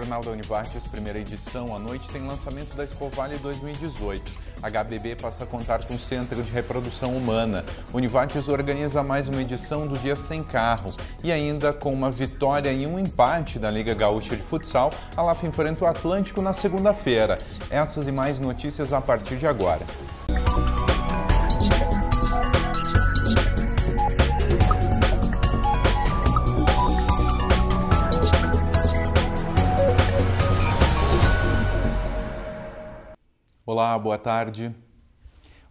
Jornal da Univates, primeira edição à noite, tem lançamento da Escovale 2018. A HBB passa a contar com o Centro de Reprodução Humana. Univates organiza mais uma edição do Dia Sem Carro. E ainda com uma vitória e um empate da Liga Gaúcha de Futsal, a LAF enfrenta o Atlântico na segunda-feira. Essas e mais notícias a partir de agora. Olá, boa tarde.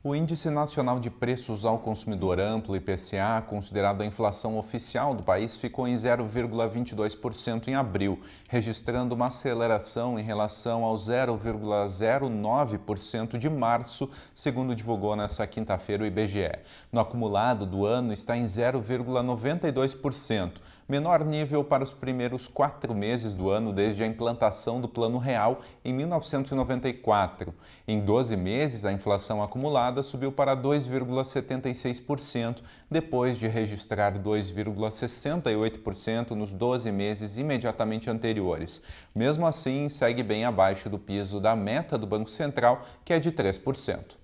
O Índice Nacional de Preços ao Consumidor Amplo, IPCA, considerado a inflação oficial do país, ficou em 0,22% em abril, registrando uma aceleração em relação ao 0,09% de março, segundo divulgou nesta quinta-feira o IBGE. No acumulado do ano está em 0,92%, menor nível para os primeiros quatro meses do ano desde a implantação do Plano Real em 1994. Em 12 meses, a inflação acumulada subiu para 2,76%, depois de registrar 2,68% nos 12 meses imediatamente anteriores. Mesmo assim, segue bem abaixo do piso da meta do Banco Central, que é de 3%.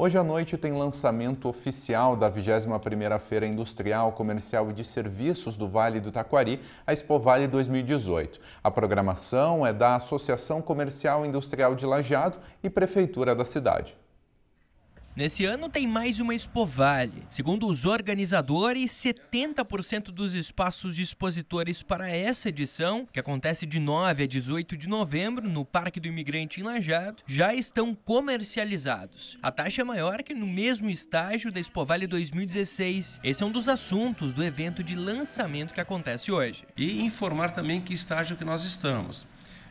Hoje à noite tem lançamento oficial da 21ª Feira Industrial, Comercial e de Serviços do Vale do Taquari, a Expo Vale 2018. A programação é da Associação Comercial e Industrial de Lajeado e Prefeitura da cidade. Nesse ano tem mais uma Expovale. Segundo os organizadores, 70% dos espaços expositores para essa edição, que acontece de 9 a 18 de novembro no Parque do Imigrante em Lajado, já estão comercializados. A taxa é maior que no mesmo estágio da Expovale 2016. Esse é um dos assuntos do evento de lançamento que acontece hoje. E informar também que estágio que nós estamos.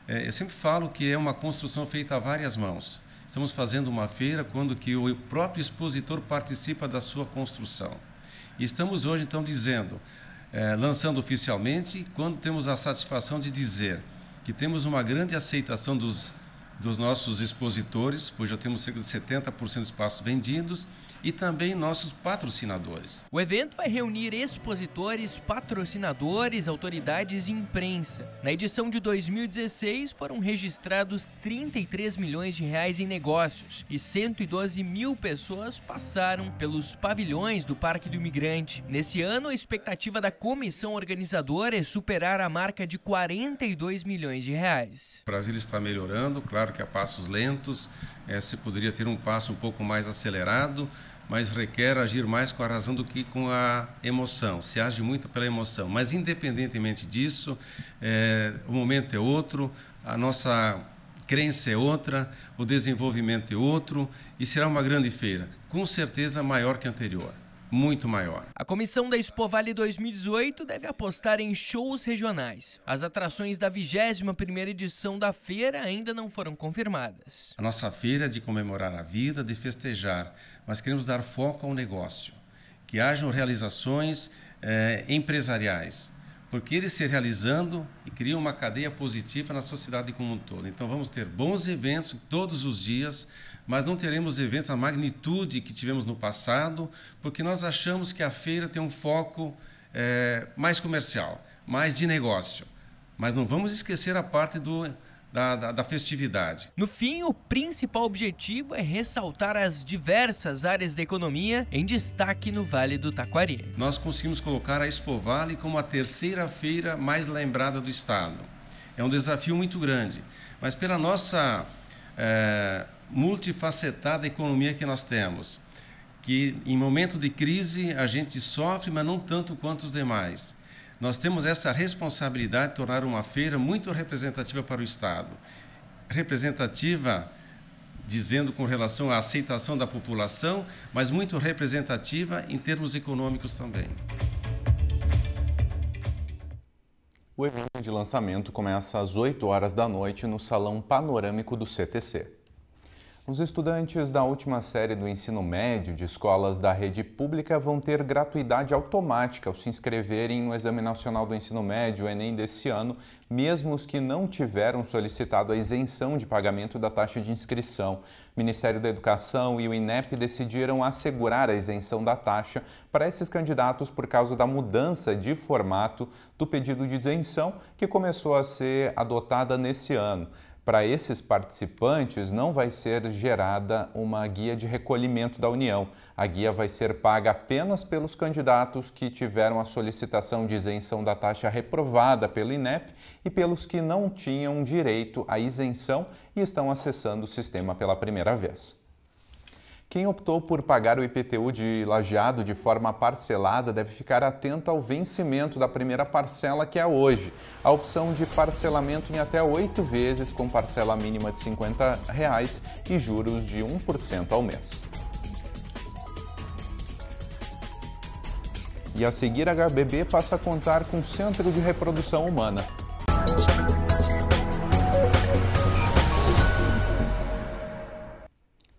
É, eu sempre falo que é uma construção feita a várias mãos. Estamos fazendo uma feira quando que o próprio expositor participa da sua construção. E estamos hoje, então, dizendo, é, lançando oficialmente, quando temos a satisfação de dizer que temos uma grande aceitação dos, dos nossos expositores, pois já temos cerca de 70% de espaços vendidos, e também nossos patrocinadores. O evento vai reunir expositores, patrocinadores, autoridades e imprensa. Na edição de 2016 foram registrados 33 milhões de reais em negócios e 112 mil pessoas passaram pelos pavilhões do Parque do Imigrante. Nesse ano, a expectativa da comissão organizadora é superar a marca de 42 milhões de reais. O Brasil está melhorando, claro que a passos lentos, é, se poderia ter um passo um pouco mais acelerado, mas requer agir mais com a razão do que com a emoção. Se age muito pela emoção. Mas, independentemente disso, é, o momento é outro, a nossa crença é outra, o desenvolvimento é outro, e será uma grande feira, com certeza maior que a anterior muito maior. A comissão da Expo Vale 2018 deve apostar em shows regionais. As atrações da 21ª edição da feira ainda não foram confirmadas. A nossa feira é de comemorar a vida, de festejar, mas queremos dar foco ao negócio, que hajam realizações eh, empresariais, porque eles se realizando e criam uma cadeia positiva na sociedade como um todo. Então vamos ter bons eventos todos os dias mas não teremos eventos da magnitude que tivemos no passado, porque nós achamos que a feira tem um foco é, mais comercial, mais de negócio. Mas não vamos esquecer a parte do, da, da, da, festividade. No fim, o principal objetivo é ressaltar as diversas áreas da economia em destaque no Vale do Taquari. Nós conseguimos colocar a Expo Vale como a terceira feira mais lembrada do estado. É um desafio muito grande, mas pela nossa é, multifacetada economia que nós temos, que em momento de crise a gente sofre, mas não tanto quanto os demais. Nós temos essa responsabilidade de tornar uma feira muito representativa para o Estado. Representativa dizendo com relação à aceitação da população, mas muito representativa em termos econômicos também. O evento de lançamento começa às 8 horas da noite no Salão Panorâmico do CTC. Os estudantes da última série do ensino médio de escolas da rede pública vão ter gratuidade automática ao se inscreverem no Exame Nacional do Ensino Médio, o Enem, desse ano, mesmo os que não tiveram solicitado a isenção de pagamento da taxa de inscrição. O Ministério da Educação e o INEP decidiram assegurar a isenção da taxa para esses candidatos por causa da mudança de formato do pedido de isenção que começou a ser adotada nesse ano para esses participantes não vai ser gerada uma guia de recolhimento da União. A guia vai ser paga apenas pelos candidatos que tiveram a solicitação de isenção da taxa reprovada pelo INEP e pelos que não tinham direito à isenção e estão acessando o sistema pela primeira vez. Quem optou por pagar o IPTU de lajeado de forma parcelada deve ficar atento ao vencimento da primeira parcela, que é hoje. A opção de parcelamento em até oito vezes, com parcela mínima de R$ 50,00 reais e juros de 1% ao mês. E a seguir, a HBB passa a contar com Centro de Reprodução Humana.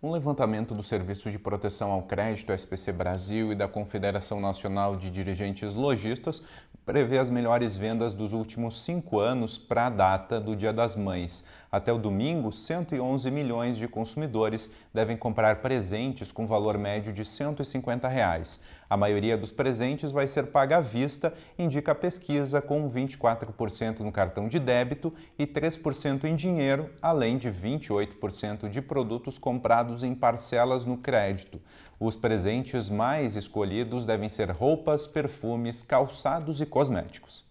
Um levantamento do Serviço de Proteção ao Crédito, SPC Brasil, e da Confederação Nacional de Dirigentes Logistas prevê as melhores vendas dos últimos cinco anos para a data do Dia das Mães. Até o domingo, 111 milhões de consumidores devem comprar presentes com valor médio de R$ 150. Reais. A maioria dos presentes vai ser paga à vista, indica a pesquisa, com 24% no cartão de débito e 3% em dinheiro, além de 28% de produtos comprados em parcelas no crédito. Os presentes mais escolhidos devem ser roupas, perfumes, calçados e cosméticos.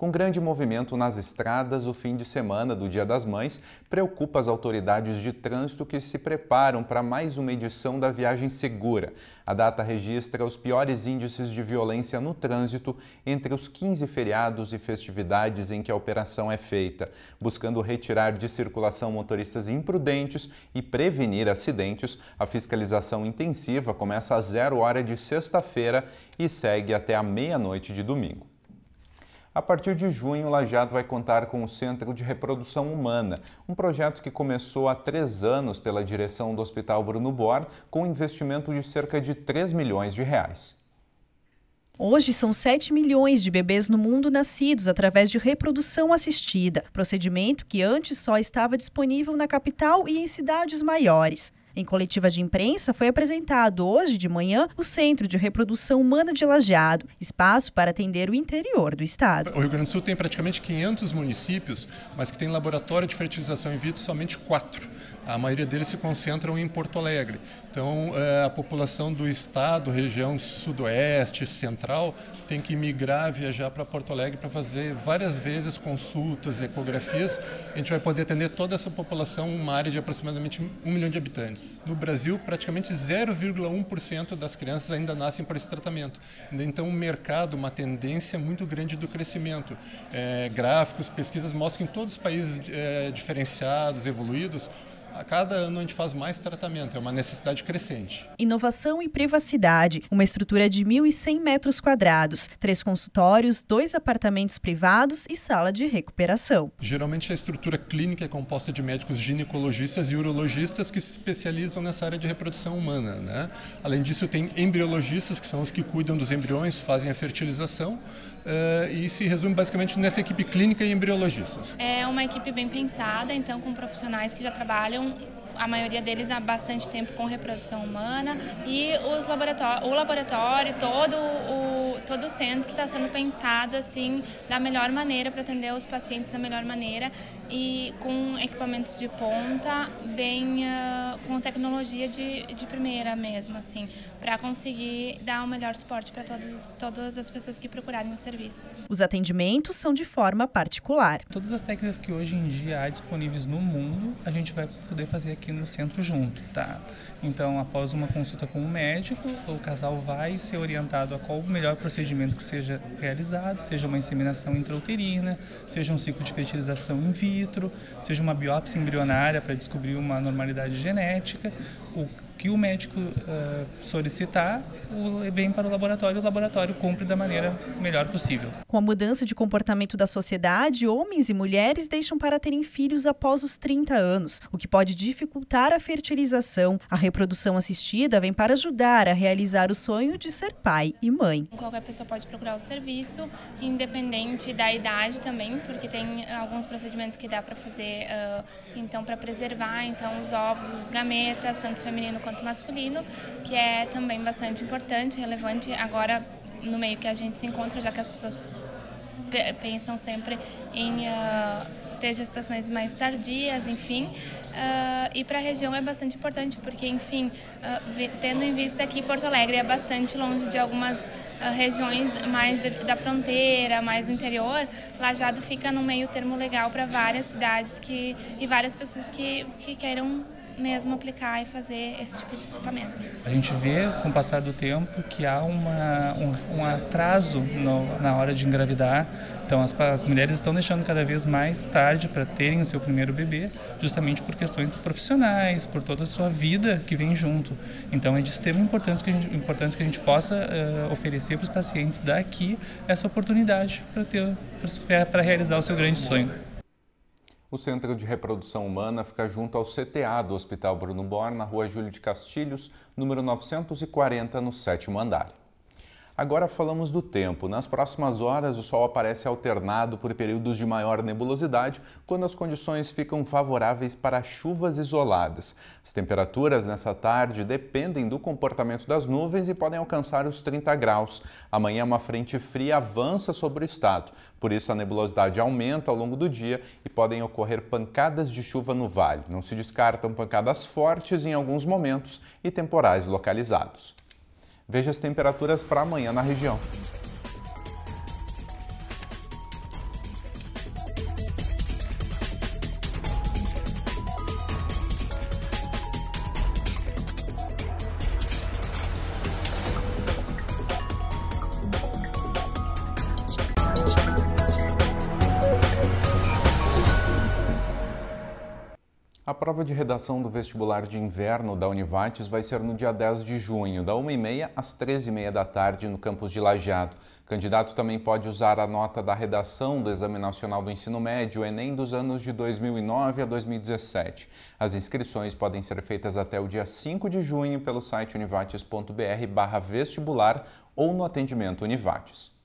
Com grande movimento nas estradas, o fim de semana do Dia das Mães preocupa as autoridades de trânsito que se preparam para mais uma edição da Viagem Segura. A data registra os piores índices de violência no trânsito entre os 15 feriados e festividades em que a operação é feita, buscando retirar de circulação motoristas imprudentes e prevenir acidentes. A fiscalização intensiva começa às zero hora de sexta-feira e segue até a meia-noite de domingo. A partir de junho, o Lajado vai contar com o Centro de Reprodução Humana, um projeto que começou há três anos pela direção do Hospital Bruno Bor, com investimento de cerca de 3 milhões de reais. Hoje são 7 milhões de bebês no mundo nascidos através de reprodução assistida, procedimento que antes só estava disponível na capital e em cidades maiores. Em coletiva de imprensa, foi apresentado hoje de manhã o Centro de Reprodução Humana de Lajeado, espaço para atender o interior do estado. O Rio Grande do Sul tem praticamente 500 municípios, mas que tem laboratório de fertilização in vitro somente quatro. A maioria deles se concentram em Porto Alegre. Então, eh, a população do estado, região sudoeste, central, tem que migrar, viajar para Porto Alegre para fazer várias vezes consultas, ecografias. A gente vai poder atender toda essa população, uma área de aproximadamente um milhão de habitantes crianças. No Brasil, praticamente 0,1% das crianças ainda nascem para esse tratamento. Então, o mercado, uma tendência muito grande do crescimento. É, gráficos, pesquisas mostram que em todos os países é, diferenciados, evoluídos, a cada ano a gente faz mais tratamento, é uma necessidade crescente. Inovação e privacidade, uma estrutura de 1.100 metros quadrados, três consultórios, dois apartamentos privados e sala de recuperação. Geralmente a estrutura clínica é composta de médicos ginecologistas e urologistas que se especializam nessa área de reprodução humana. Né? Além disso, tem embriologistas, que são os que cuidam dos embriões, fazem a fertilização, uh, e se resume basicamente nessa equipe clínica e embriologistas. É uma equipe bem pensada, então com profissionais que já trabalham a maioria deles há bastante tempo com reprodução humana e os laborató o laboratório, todo o, todo o centro está sendo pensado assim da melhor maneira para atender os pacientes da melhor maneira e com equipamentos de ponta, bem uh, com tecnologia de, de primeira mesmo, assim, para conseguir dar o melhor suporte para todas, todas as pessoas que procurarem o serviço. Os atendimentos são de forma particular. Todas as técnicas que hoje em dia há disponíveis no mundo, a gente vai poder fazer aqui aqui no centro junto, tá? Então, após uma consulta com o um médico, o casal vai ser orientado a qual o melhor procedimento que seja realizado, seja uma inseminação intrauterina, seja um ciclo de fertilização in vitro, seja uma biópsia embrionária para descobrir uma normalidade genética. O que o médico uh, solicitar, o, vem para o laboratório e o laboratório cumpre da maneira melhor possível. Com a mudança de comportamento da sociedade, homens e mulheres deixam para terem filhos após os 30 anos, o que pode dificultar a fertilização. A reprodução assistida vem para ajudar a realizar o sonho de ser pai e mãe. Qualquer pessoa pode procurar o serviço, independente da idade também, porque tem alguns procedimentos que dá para fazer, uh, então, para preservar então os ovos, os gametas, tanto feminino quanto quanto masculino, que é também bastante importante, relevante agora no meio que a gente se encontra, já que as pessoas pensam sempre em uh, ter gestações mais tardias, enfim. Uh, e para a região é bastante importante, porque, enfim, uh, tendo em vista que Porto Alegre é bastante longe de algumas uh, regiões mais de, da fronteira, mais do interior, Lajado fica no meio termo legal para várias cidades que, e várias pessoas que, que queiram mesmo aplicar e fazer esse tipo de tratamento. A gente vê com o passar do tempo que há uma, um, um atraso no, na hora de engravidar. Então as, as mulheres estão deixando cada vez mais tarde para terem o seu primeiro bebê, justamente por questões profissionais, por toda a sua vida que vem junto. Então é de extrema importância que a gente, importância que a gente possa uh, oferecer para os pacientes daqui essa oportunidade para realizar o seu grande sonho. O Centro de Reprodução Humana fica junto ao CTA do Hospital Bruno Bor, na rua Júlio de Castilhos, número 940, no sétimo andar. Agora falamos do tempo. Nas próximas horas, o Sol aparece alternado por períodos de maior nebulosidade, quando as condições ficam favoráveis para chuvas isoladas. As temperaturas nessa tarde dependem do comportamento das nuvens e podem alcançar os 30 graus. Amanhã, uma frente fria avança sobre o estado, por isso a nebulosidade aumenta ao longo do dia e podem ocorrer pancadas de chuva no vale. Não se descartam pancadas fortes em alguns momentos e temporais localizados. Veja as temperaturas para amanhã na região. prova de redação do vestibular de inverno da Univates vai ser no dia 10 de junho, da 1h30 às 13h30 da tarde, no campus de Lajeado. O candidato também pode usar a nota da redação do Exame Nacional do Ensino Médio, Enem, dos anos de 2009 a 2017. As inscrições podem ser feitas até o dia 5 de junho pelo site univates.br vestibular ou no atendimento Univates.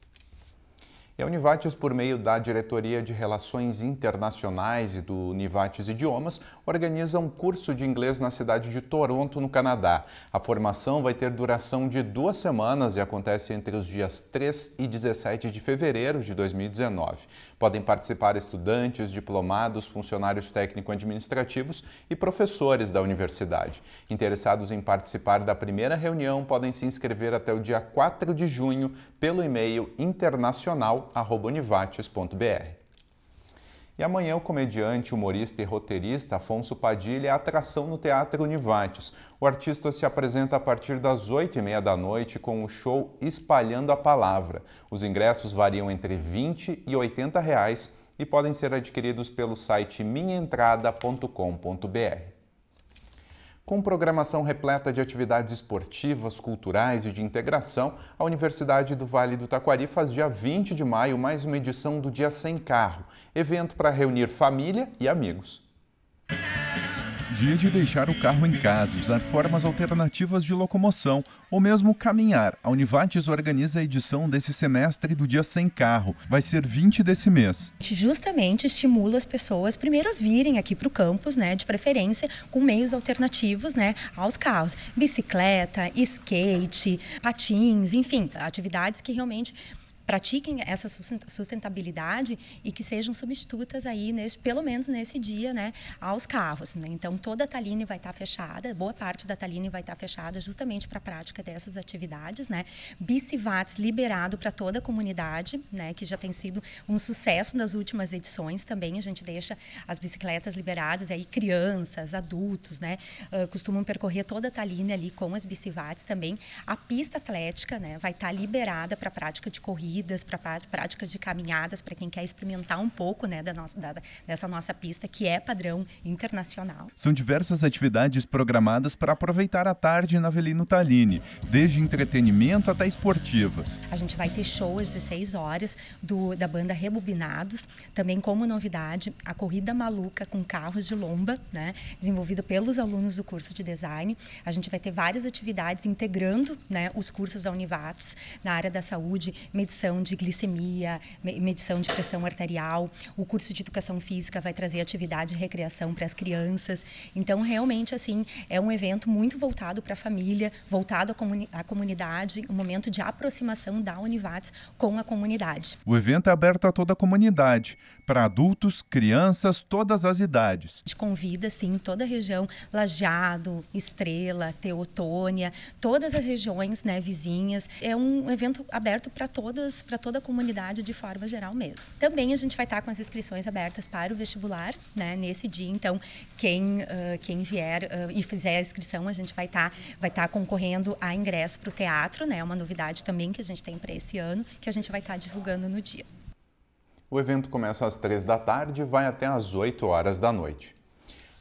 E a Univates, por meio da Diretoria de Relações Internacionais e do Univates Idiomas, organiza um curso de inglês na cidade de Toronto, no Canadá. A formação vai ter duração de duas semanas e acontece entre os dias 3 e 17 de fevereiro de 2019. Podem participar estudantes, diplomados, funcionários técnico-administrativos e professores da universidade. Interessados em participar da primeira reunião podem se inscrever até o dia 4 de junho pelo e-mail internacional jornal@univates.br. E amanhã o comediante, humorista e roteirista Afonso Padilha é atração no Teatro Univates. O artista se apresenta a partir das oito e meia da noite com o show Espalhando a Palavra. Os ingressos variam entre 20 e 80 reais e podem ser adquiridos pelo site minhaentrada.com.br. Com programação repleta de atividades esportivas, culturais e de integração, a Universidade do Vale do Taquari faz dia 20 de maio mais uma edição do Dia Sem Carro, evento para reunir família e amigos dias de deixar o carro em casa, usar formas alternativas de locomoção ou mesmo caminhar. A Univates organiza a edição desse semestre do Dia Sem Carro. Vai ser 20 desse mês. A gente justamente estimula as pessoas primeiro a virem aqui para o campus, né, de preferência com meios alternativos, né, aos carros, bicicleta, skate, patins, enfim, atividades que realmente pratiquem essa sustentabilidade e que sejam substitutas aí, nesse, pelo menos nesse dia, né, aos carros. Né? Então, toda a Taline vai estar tá fechada, boa parte da Taline vai estar tá fechada justamente para a prática dessas atividades. Né? Bicivats liberado para toda a comunidade, né, que já tem sido um sucesso nas últimas edições também. A gente deixa as bicicletas liberadas, aí crianças, adultos, né, uh, costumam percorrer toda a Taline ali com as bicivats também. A pista atlética né, vai estar tá liberada para a prática de corrida corridas, para prática de caminhadas, para quem quer experimentar um pouco né, da nossa, da, dessa nossa pista, que é padrão internacional. São diversas atividades programadas para aproveitar a tarde na Avelino Taline, desde entretenimento até esportivas. A gente vai ter show às 16 horas do, da banda Rebobinados, também como novidade, a corrida maluca com carros de lomba, né, desenvolvida pelos alunos do curso de design. A gente vai ter várias atividades integrando né, os cursos da Univates na área da saúde, medicina medição de glicemia, medição de pressão arterial. O curso de educação física vai trazer atividade e recreação para as crianças. Então, realmente, assim, é um evento muito voltado para a família, voltado à, comuni à comunidade, um momento de aproximação da Univates com a comunidade. O evento é aberto a toda a comunidade, para adultos, crianças, todas as idades. A gente convida, sim, toda a região, Lajeado, Estrela, Teotônia, todas as regiões né, vizinhas. É um evento aberto para todas para toda a comunidade de forma geral mesmo. Também a gente vai estar tá com as inscrições abertas para o vestibular, né? Nesse dia, então, quem, uh, quem vier uh, e fizer a inscrição, a gente vai estar tá, vai estar tá concorrendo a ingresso para o teatro, né? Uma novidade também que a gente tem para esse ano, que a gente vai estar divulgando no dia. O evento começa às três da tarde e vai até às 8 horas da noite.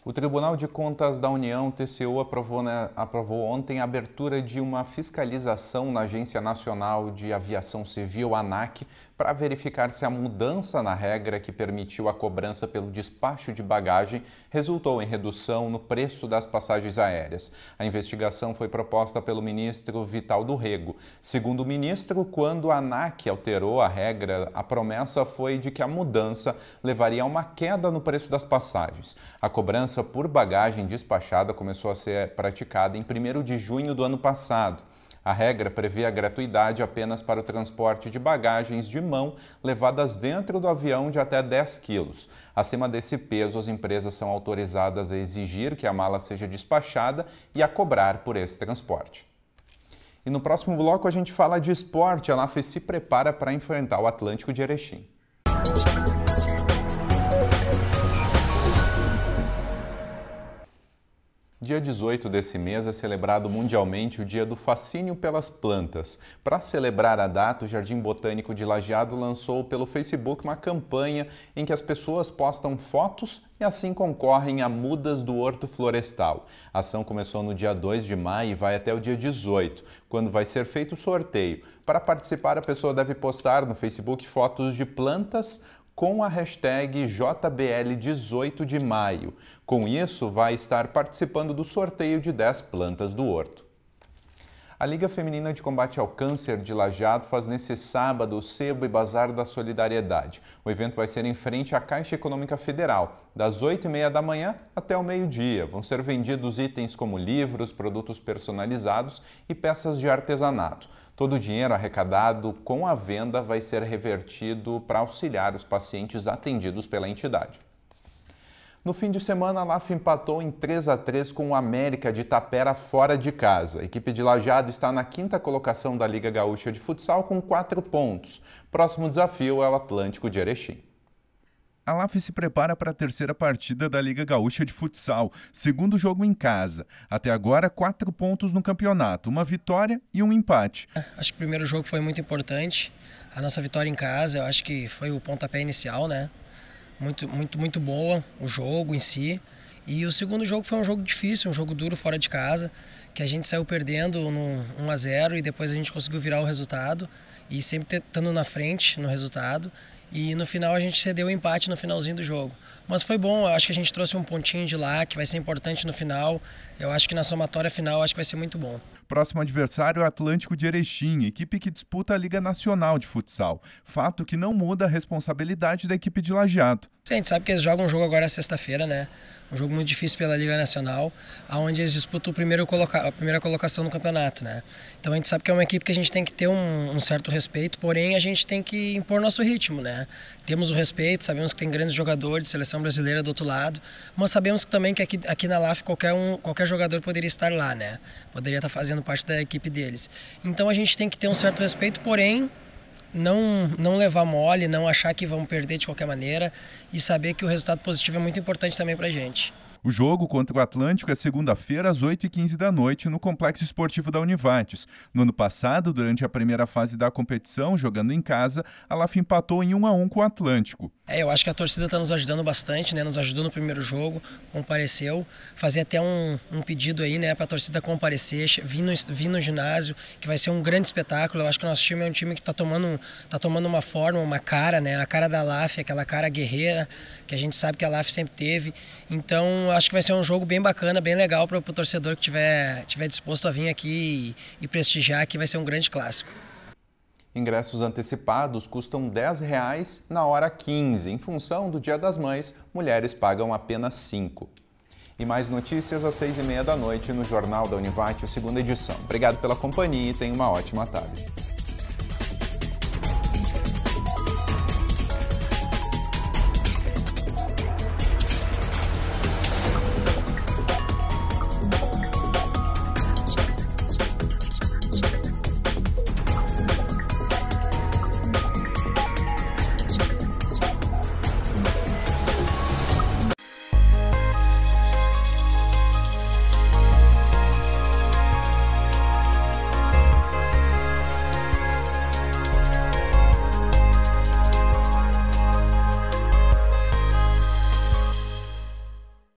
O Tribunal de Contas da União, TCU, aprovou, né, aprovou, ontem a abertura de uma fiscalização na Agência Nacional de Aviação Civil, ANAC, para verificar se a mudança na regra que permitiu a cobrança pelo despacho de bagagem resultou em redução no preço das passagens aéreas. A investigação foi proposta pelo ministro Vital do Rego. Segundo o ministro, quando a ANAC alterou a regra, a promessa foi de que a mudança levaria a uma queda no preço das passagens. A cobrança por bagagem despachada começou a ser praticada em 1 de junho do ano passado. A regra prevê a gratuidade apenas para o transporte de bagagens de mão levadas dentro do avião de até 10 quilos. Acima desse peso, as empresas são autorizadas a exigir que a mala seja despachada e a cobrar por esse transporte. E no próximo bloco a gente fala de esporte. A LAF se prepara para enfrentar o Atlântico de Erechim. Dia 18 desse mês é celebrado mundialmente o Dia do Fascínio pelas Plantas. Para celebrar a data, o Jardim Botânico de Lajeado lançou pelo Facebook uma campanha em que as pessoas postam fotos e assim concorrem a mudas do Horto Florestal. A ação começou no dia 2 de maio e vai até o dia 18, quando vai ser feito o sorteio. Para participar, a pessoa deve postar no Facebook fotos de plantas com a hashtag JBL18 de maio. Com isso, vai estar participando do sorteio de 10 plantas do horto. A Liga Feminina de Combate ao Câncer de Lajado faz nesse sábado o Sebo e Bazar da Solidariedade. O evento vai ser em frente à Caixa Econômica Federal, das 8h30 da manhã até o meio-dia. Vão ser vendidos itens como livros, produtos personalizados e peças de artesanato. Todo o dinheiro arrecadado com a venda vai ser revertido para auxiliar os pacientes atendidos pela entidade. No fim de semana, a LAF empatou em 3 a 3 com o América de Tapera fora de casa. A equipe de Lajado está na quinta colocação da Liga Gaúcha de Futsal com quatro pontos. Próximo desafio é o Atlântico de Erechim. A LAF se prepara para a terceira partida da Liga Gaúcha de Futsal, segundo jogo em casa. Até agora, quatro pontos no campeonato, uma vitória e um empate. Acho que o primeiro jogo foi muito importante. A nossa vitória em casa, eu acho que foi o pontapé inicial, né? muito, muito, muito boa, o jogo em si. E o segundo jogo foi um jogo difícil, um jogo duro fora de casa, que a gente saiu perdendo no 1 a 0 e depois a gente conseguiu virar o resultado e sempre estando na frente no resultado. E no final a gente cedeu o empate no finalzinho do jogo. Mas foi bom, eu acho que a gente trouxe um pontinho de lá que vai ser importante no final. Eu acho que na somatória final acho que vai ser muito bom. Próximo adversário é o Atlântico de Erechim, equipe que disputa a Liga Nacional de Futsal, fato que não muda a responsabilidade da equipe de Lajeado. Sim, a gente sabe que eles jogam um jogo agora sexta-feira, né? Um jogo muito difícil pela Liga Nacional, aonde eles disputam o primeiro coloca a primeira colocação no campeonato, né? Então a gente sabe que é uma equipe que a gente tem que ter um, um, certo respeito, porém a gente tem que impor nosso ritmo, né? Temos o respeito, sabemos que tem grandes jogadores, seleção brasileira do outro lado, mas sabemos também que aqui, aqui na LAF qualquer, um, qualquer jogador poderia estar lá, né? Poderia estar fazendo parte da equipe deles. Então a gente tem que ter um certo respeito, porém não, não levar mole, não achar que vão perder de qualquer maneira e saber que o resultado positivo é muito importante também para a gente. O jogo contra o Atlântico é segunda-feira, às 8h15 da noite, no Complexo Esportivo da Univates. No ano passado, durante a primeira fase da competição, jogando em casa, a LAF empatou em 1 a 1 com o Atlântico. É, eu acho que a torcida está nos ajudando bastante, né? Nos ajudou no primeiro jogo, compareceu. Fazer até um, um pedido aí, né, para a torcida comparecer, vir no, vir no ginásio, que vai ser um grande espetáculo. Eu acho que o nosso time é um time que está tomando, tá tomando uma forma, uma cara, né? A cara da LAF, aquela cara guerreira que a gente sabe que a LAF sempre teve. Então, acho que vai ser um jogo bem bacana, bem legal para o torcedor que tiver, tiver disposto a vir aqui e, e prestigiar, que vai ser um grande clássico. Ingressos antecipados custam R$ 10,00 na hora 15. Em função do Dia das Mães, mulheres pagam apenas 5. E mais notícias às 6h30 da noite no Jornal da Univate, segunda edição. Obrigado pela companhia e tenha uma ótima tarde.